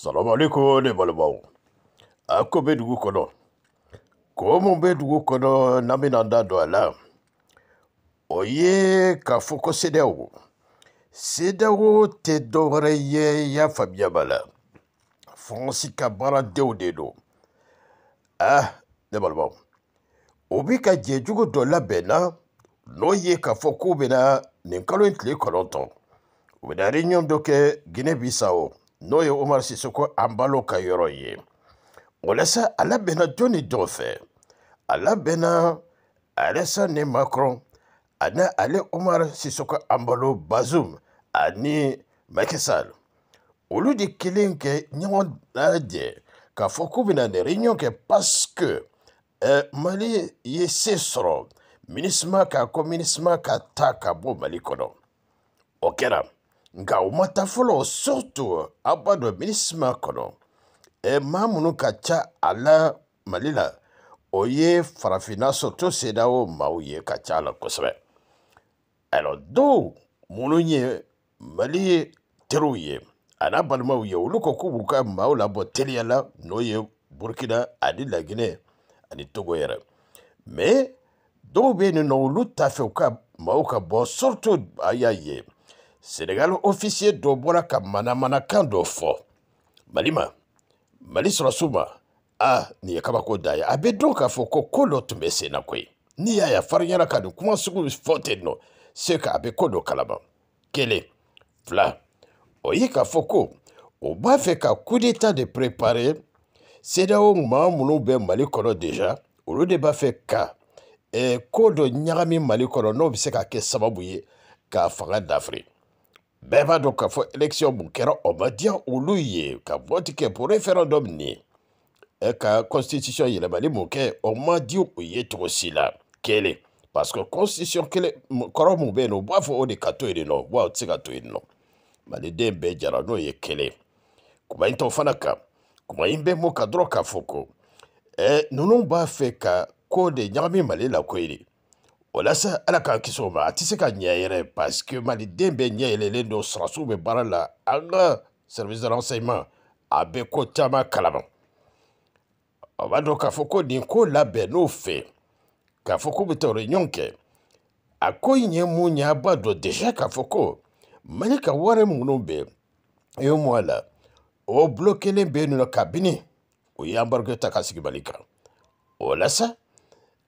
Salam alekou, nebalo baou. Ako be dougou konon. Kou moun be dougou konon, naminanda do ala. O ye, ka foko sede ou. Sede ou, te do vreye ya fabi ya bala. Fonsi ka baran de ou de nou. Ah, nebalo baou. Ou bi ka dje djougou do labe na, nou ye ka foko be na, nin kalon tle konon ton. Ou be na renyon doke, gine bi sa ou. n'o ye umaru sisoko an balo ka yɔrɔ ye walasa a labɛnna jɔn ni jɔn fɛ a labɛnna alesa ni macron ani ale umaru sisoko an balo bazum ani makisal olu de kelen kɛ ɲɔgɔn lajɛ k'a fɔ k'u bɛna nin réunion kɛ parce que eh, mali ye se sɔrɔ minisima ka ko minisima ka ta ka bɔ mali kɔnɔ o kɛra Gaumatafulo surtout abandonnisme kɔnɔ e maa minnu ka ca a la mali la o ye farafinna soto seda o maaw ye ka ca a la kosɛbɛ alors dɔw minnu ye mali teriw ye a n'a balimaw ye olu ko k'u b'u ka maaw labɔ teliya la n'o ye burukina ani laginɛ ani togo yɛrɛ mais dɔw bɛ yen nɔ olu t'a fɛ u ka maaw ka bɔ surtout a y'a ye senegali ofisiye dɔ bɔra ka manamanakan dɔ fɔ mali ma mali sɔrɔsiw ma a nin ye kabako da ye a bɛ dɔn k'a fɔ ko ko dɔ tun bɛ sen na koyi n'i y'a ya farinyara ka nin kuma sugu fɔ ten nɔ se ka a bɛ ko dɔ kalama kelen fila o ye k'a fɔ ko o b'a fɛ ka kudeta de prepare sedaw maa minnu bɛ mali kɔnɔ deja olu de b'a fɛ ka eh, ko dɔ ɲagami mali kɔnɔ n'o bɛ se ka kɛ sababu ye k'a fanga dafiri bɛɛ b'a dɔn k'a fɔ election mun kɛra o ma diya olu ye ka vɔti kɛ pour referendum ni ɛ ka constitution yɛlɛmali mun kɛ o ma di u ye cogo si la kelen parce que constitution kelen kɔrɔ mun bɛ yen nɔ u b'a fɔ o de ka to yen nɔ wa o tɛ se ka to yen nɔ maliden bɛɛ jara n'o ye kelen kuma in tɔ fana kan kuma in bɛ mun kan dɔrɔn k'a fɔ ko ɛ ninnu b'a fɛ ka ko de ɲagami mali la koyi de walasa ala k'an kisi o ma a tɛ se ka ɲɛ yɛrɛ parce que maliden bɛɛ ɲɛ yɛlɛlen don sɔrɔsiw bɛ baara la an ka service de renseignement ah, a bɛ ko caman kalama a b'a dɔn k'a fɔ ko nin ko labɛn n'o fɛ k'a fɔ k'u bɛ taa réunion kɛ a ko in ye mun ye a b'a dɔn déjà k'a fɔ ko mali ka wari minnu bɛ ye mɔ a la o bulon kelen bɛ yen nɔ kabini o ye embargo ta ka sigi mali kan o la sa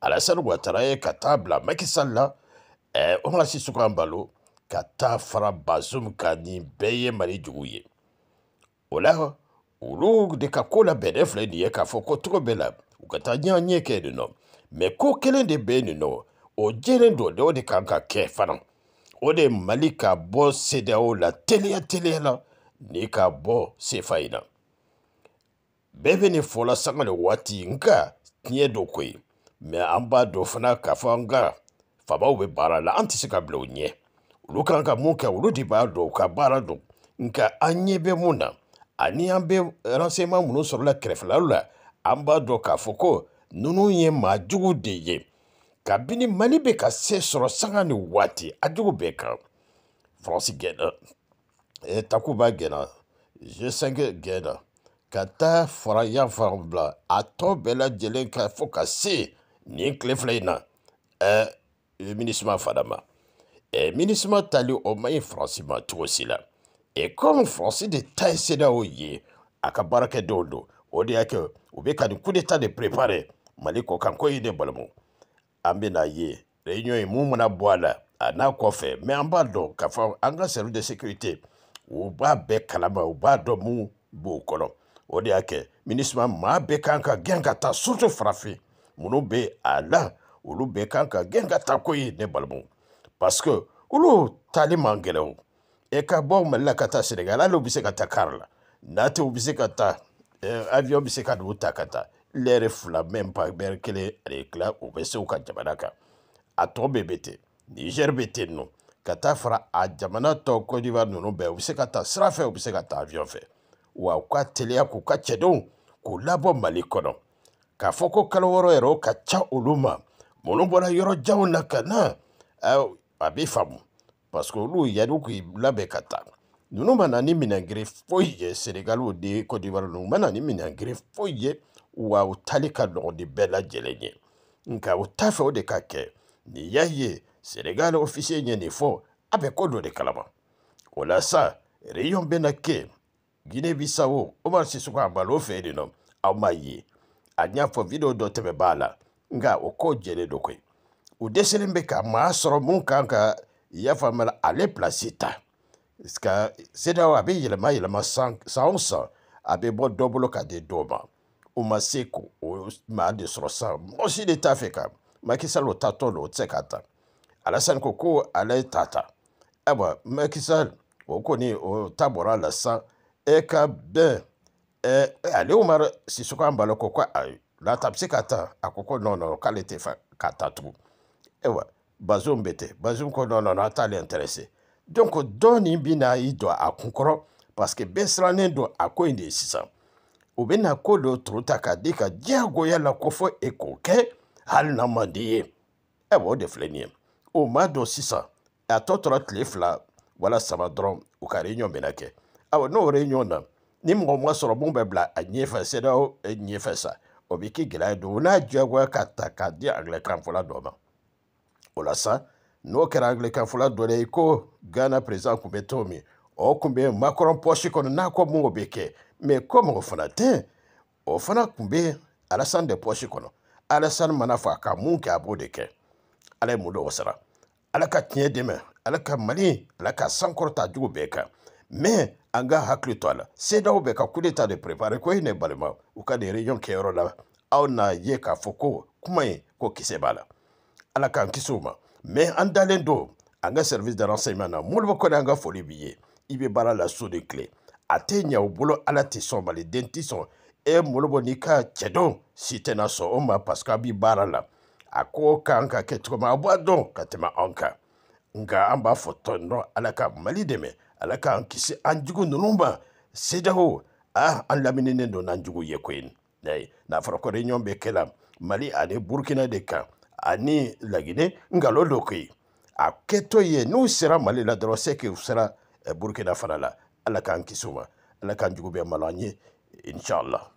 alasani watara ye ka taa bila makisali eh, la ɛɛ umaru sisi kan balo ka taa fara bazum kan nin bɛɛ ye mali jugu ye o la olu de ka ko la bɛnnen filɛ nin ye k'a fɔ ko cogo bɛɛ la u ka taa ɲɛ ɲɛ kɛ yen nɔ mɛ ko kelen de bɛ yen nɔ o jɛlen don o de kan ka kɛ fana o de mali ka bɔ sedeaw la teliya teliya la ni ka bɔ sefa in na bɛɛ bɛ nin fɔla sanga ni waati nka tiɲɛ don ko ye an b'a dɔn fana k'a fɔ an ka faamaw bɛ baara la an tɛ se ka bila u ɲɛ olu kan ka mun kɛ olu de b'a dɔn u ka baara dɔn nka an ɲɛ bɛ mun na ani an bɛ renseignement minnu sɔrɔla kɛrɛfɛlaw la an b'a dɔn k'a fɔ ko ninnu ye maa jugu de ye kabini mali bɛ ka se sɔrɔ sanga ni waati a jogo bɛɛ kan faransi gɛnna eh, takuba gɛnna g5 gɛnna ka taa fara yan fan bila a tɔ bɛɛ lajɛlen kan fɔ ka se ni tile fila in na fadama eh, minisima fana ma tali o mai ɲi faransi ma de ta ye sedaw ye Dodo, ka o de y'a coup de préparer maliko kan ko de balimaw ye réunion in mun mana bɔ a la a n'a k'a fa service de sécurité u b'a be kalama b'a do mu b'o kolo o de y'a surtout minnu eh, bɛ a la olu bɛɛ kan ka gɛn ka taa ko ye ne balimaw parce que olu taali man gɛlɛ o e ka bɔ mali la ka taa senegal hali u bɛ se ka taa kari la n'a tɛ u bɛ se ka taa avion bɛ se ka n'u ta ka taa lɛri fila même pas lɛri kelen ani tila u bɛ se u ka jamana kan a tɔ bɛɛ bɛ ten niger bɛ ten nɔ ka taa fara a jamana tɔ cote d'ivoire ninnu bɛɛ u bɛ se ka taa sira fɛ u bɛ se ka taa avion fɛ wa u ka teliya k'u ka cɛdenw k'u labɔ mali kɔnɔ k'a fɔ ko kalo wɔɔrɔ yɛrɛ o ka ca olu ma minnu bɔra yɔrɔ janw na ka na a bɛ faamu parce que olu yanni k'i labɛn ka taa ninnu ma na ni minɛngiri foyi ye senegaliw ni kɔdiwari ninnu ma na ni minɛngiri foyi ye wa u tali ka nɔgɔn ni bɛɛ lajɛlen ye nka u t'a fɛ o de ka kɛ nin y'a ye senegali ofisiye ye nin fɔ a bɛ ko dɔ de kalama o la sa reyon na kɛ guinee bisawo omar sisoko a balo fɛ yen nɔ aw m'a ye a y'a fɔ video dɔ tɛmɛ b'a la nka o ko jɛlen do koyi u dɛsɛlen bɛ ka maa sɔrɔ mun kan ka yafa mɛla ale pilasi ta ka sedaw a bɛ yɛlɛma yɛlɛma san o san a bɛ bɔ dɔ bolo ka di dɔw ma u ma se ko o maa de sɔrɔ san mɔgɔ si de t'a fɛ ka Macky Sall o tatɔ do o tɛ se k'a ta Alassane ko ko ale t'a ta ayiwa Macky Sall o kɔni o ta bɔra a la sisan e ka bɛn ee ala ụmara si sokwa mbala akwụkwọ latapsi kata akwụkwọ nọ nọ kalite katatu ewa bazo mbete bazo nko nọ nọ n'atali interese donc dɔɔni bi na yi dɔ a kun kɔrɔ parce que bɛɛ sirannen don a ko in de sisan bɛ na ko do turu k'a di ka diyagoya la e ko fɔ e kɛ hali n'a man di ɛwɔ o de filɛ nin ye o ma dɔn sisan a tɔ tora tile fila wala ka reunion bɛ na n'o ni mɔgɔ min ma sɔrɔ mun bɛ bila a ɲɛfɛ CEDEAO ɲɛfɛ sa o bɛ kɛ gɛlɛya don o n'a diyagoya ka ta k'a di angilɛkanfɔla dɔ ma o la sa n'o kɛra angilɛkanfɔla dɔ ye ko ghana president tun bɛ cogo min o tun bɛ makɔrɔn pɔsi kɔnɔ n'a ko mun o bɛ kɛ mɛ ko mɔgɔ fana tɛ o fana tun bɛ alasani de pɔsi kɔnɔ alasani mana fɔ a ka mun kɛ a b'o de kɛ ala ye mun dɔw sara ala ka tiɲɛ dɛmɛ ala ka mali ala ka sankɔrɔta jugu bɛɛ kan mɛ an ka hakili to a la sedaw bɛ ka kudeta de prepare ko i ne balima u ka nin reɲɔn kɛyɔrɔ la aw n'a ye k'a fɔ ko kuma ye ko kisɛ b'a la ala k'an kisi o ma mɛ an dalen don an ka service de renseignement na moriba kɔni an ka foli b'i ye i bɛ baara la so de kile a tɛ ɲɛ u bolo ala tɛ sɔn maliden tɛ sɔn e moribo n'i ka cɛdɔn si tɛna sɔn o ma parce que a b'i baara la a ko k'an ka kɛ cogo min a b'a dɔn ka tɛmɛ anw kan nka an b'a fɔ tɔn dɔn ala ka mali dɛmɛ ala k'an kisi an jugu ninnu ma sidaw ah an lamininen don n'an jugu ye koyi n'a fɔra ko réunion bɛ kɛ la mali ani burukina de kan ani laginɛ nkalon do koyi a kɛtɔ ye n'u sera mali la dɔrɔn se k'u sera eh, burukina fana la ala k'an kisi u ma ala k'an jugu bɛɛ malo an ye inshallah